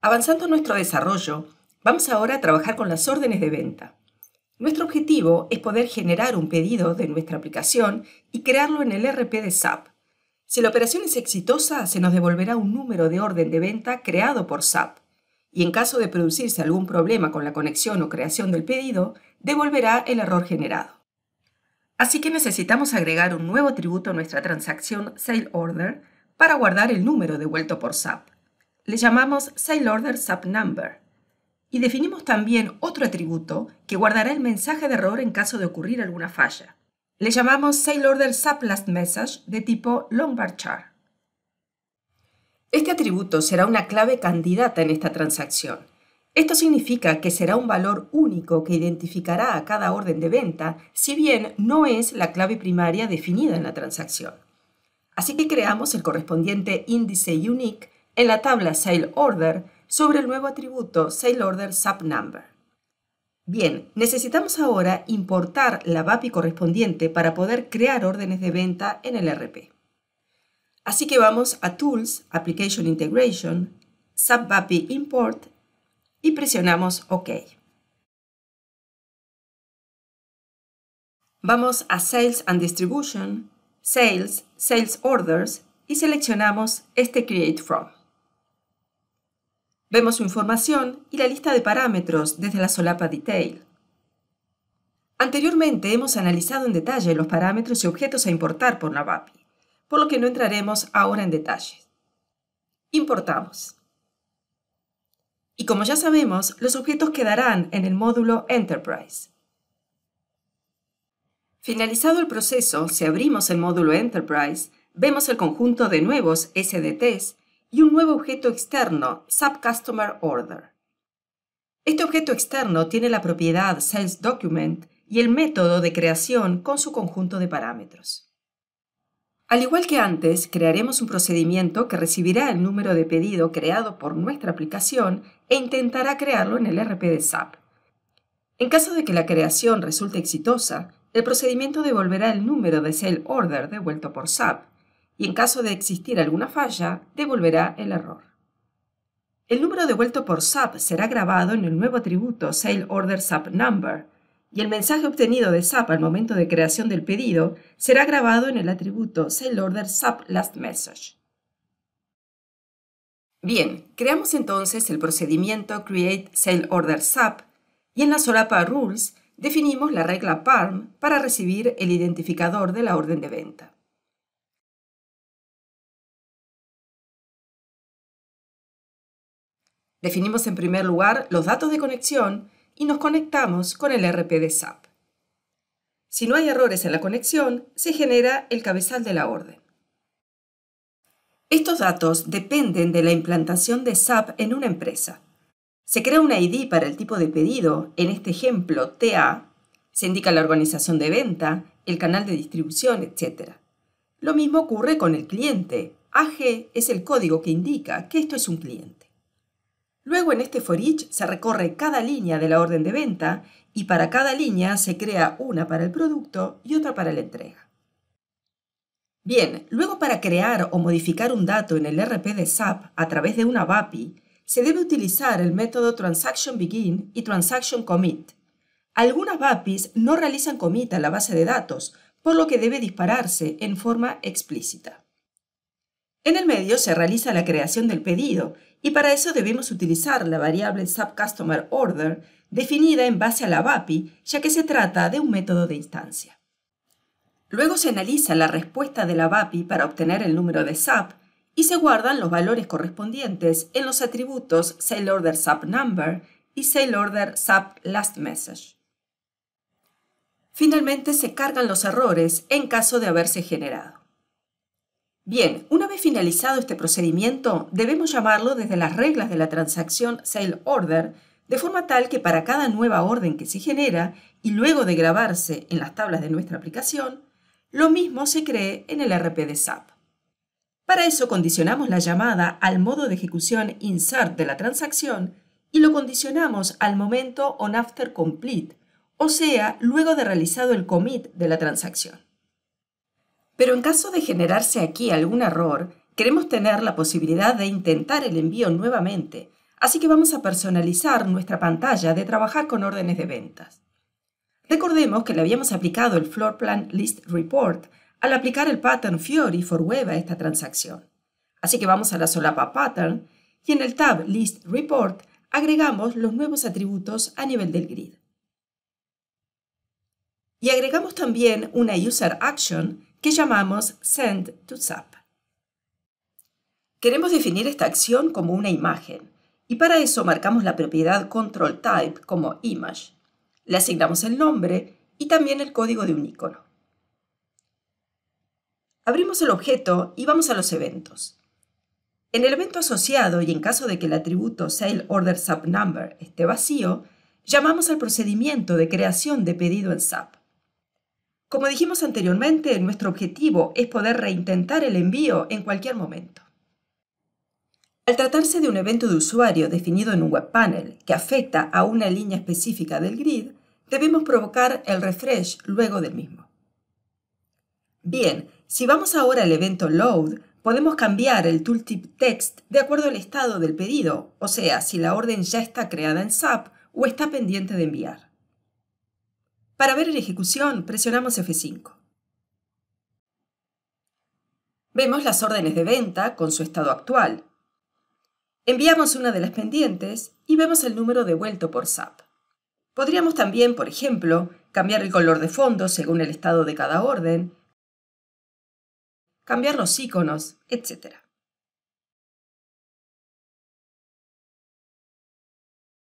Avanzando en nuestro desarrollo, vamos ahora a trabajar con las órdenes de venta. Nuestro objetivo es poder generar un pedido de nuestra aplicación y crearlo en el RP de SAP. Si la operación es exitosa, se nos devolverá un número de orden de venta creado por SAP y en caso de producirse algún problema con la conexión o creación del pedido, devolverá el error generado. Así que necesitamos agregar un nuevo atributo a nuestra transacción Sale Order para guardar el número devuelto por SAP le llamamos SaleOrderSubNumber Y definimos también otro atributo que guardará el mensaje de error en caso de ocurrir alguna falla. Le llamamos SaleOrderSubLastMessage de tipo long Este atributo será una clave candidata en esta transacción. Esto significa que será un valor único que identificará a cada orden de venta, si bien no es la clave primaria definida en la transacción. Así que creamos el correspondiente índice unique en la tabla Sale Order sobre el nuevo atributo Sale Order Number. Bien, necesitamos ahora importar la VAPI correspondiente para poder crear órdenes de venta en el RP. Así que vamos a Tools, Application Integration, SubVAPI Import y presionamos OK. Vamos a Sales and Distribution, Sales, Sales Orders y seleccionamos este Create From. Vemos su información y la lista de parámetros desde la solapa Detail. Anteriormente hemos analizado en detalle los parámetros y objetos a importar por NAVAPI, por lo que no entraremos ahora en detalles. Importamos. Y como ya sabemos, los objetos quedarán en el módulo Enterprise. Finalizado el proceso, si abrimos el módulo Enterprise, vemos el conjunto de nuevos SDTs y un nuevo objeto externo, SAP customer Order. Este objeto externo tiene la propiedad SalesDocument y el método de creación con su conjunto de parámetros. Al igual que antes, crearemos un procedimiento que recibirá el número de pedido creado por nuestra aplicación e intentará crearlo en el RP de SAP. En caso de que la creación resulte exitosa, el procedimiento devolverá el número de SalesOrder Order devuelto por SAP y en caso de existir alguna falla, devolverá el error. El número devuelto por SAP será grabado en el nuevo atributo Sale Order SAP Number y el mensaje obtenido de SAP al momento de creación del pedido será grabado en el atributo Sale Order SAP Last Message. Bien, creamos entonces el procedimiento Create Sale Order SAP y en la solapa Rules definimos la regla PARM para recibir el identificador de la orden de venta. Definimos en primer lugar los datos de conexión y nos conectamos con el RP de SAP. Si no hay errores en la conexión, se genera el cabezal de la orden. Estos datos dependen de la implantación de SAP en una empresa. Se crea una ID para el tipo de pedido, en este ejemplo TA, se indica la organización de venta, el canal de distribución, etc. Lo mismo ocurre con el cliente. AG es el código que indica que esto es un cliente. Luego en este for each se recorre cada línea de la orden de venta y para cada línea se crea una para el producto y otra para la entrega. Bien, luego para crear o modificar un dato en el RP de SAP a través de una VAPI, se debe utilizar el método Transaction Begin y Transaction Commit. Algunas VAPIs no realizan commit a la base de datos, por lo que debe dispararse en forma explícita. En el medio se realiza la creación del pedido, y para eso debemos utilizar la variable subCustomerOrder definida en base a la VAPI, ya que se trata de un método de instancia. Luego se analiza la respuesta de la VAPI para obtener el número de SAP y se guardan los valores correspondientes en los atributos SaleOrderSAPNumber y SaleOrderSAPLastMessage. Finalmente se cargan los errores en caso de haberse generado. Bien, una vez finalizado este procedimiento, debemos llamarlo desde las reglas de la transacción Sale Order, de forma tal que para cada nueva orden que se genera y luego de grabarse en las tablas de nuestra aplicación, lo mismo se cree en el RP de SAP. Para eso condicionamos la llamada al modo de ejecución insert de la transacción y lo condicionamos al momento on after complete, o sea, luego de realizado el commit de la transacción. Pero en caso de generarse aquí algún error, queremos tener la posibilidad de intentar el envío nuevamente, así que vamos a personalizar nuestra pantalla de trabajar con órdenes de ventas. Recordemos que le habíamos aplicado el Floor Plan List Report al aplicar el pattern Fiori for Web a esta transacción. Así que vamos a la solapa Pattern y en el tab List Report agregamos los nuevos atributos a nivel del grid. Y agregamos también una User Action que llamamos Send to SAP. Queremos definir esta acción como una imagen y para eso marcamos la propiedad control type como image. Le asignamos el nombre y también el código de un icono. Abrimos el objeto y vamos a los eventos. En el evento asociado y en caso de que el atributo sale order sub number esté vacío, llamamos al procedimiento de creación de pedido en SAP. Como dijimos anteriormente, nuestro objetivo es poder reintentar el envío en cualquier momento. Al tratarse de un evento de usuario definido en un web panel que afecta a una línea específica del grid, debemos provocar el refresh luego del mismo. Bien, si vamos ahora al evento load, podemos cambiar el tooltip text de acuerdo al estado del pedido, o sea, si la orden ya está creada en SAP o está pendiente de enviar. Para ver en ejecución, presionamos F5. Vemos las órdenes de venta con su estado actual. Enviamos una de las pendientes y vemos el número devuelto por SAP. Podríamos también, por ejemplo, cambiar el color de fondo según el estado de cada orden, cambiar los iconos, etc.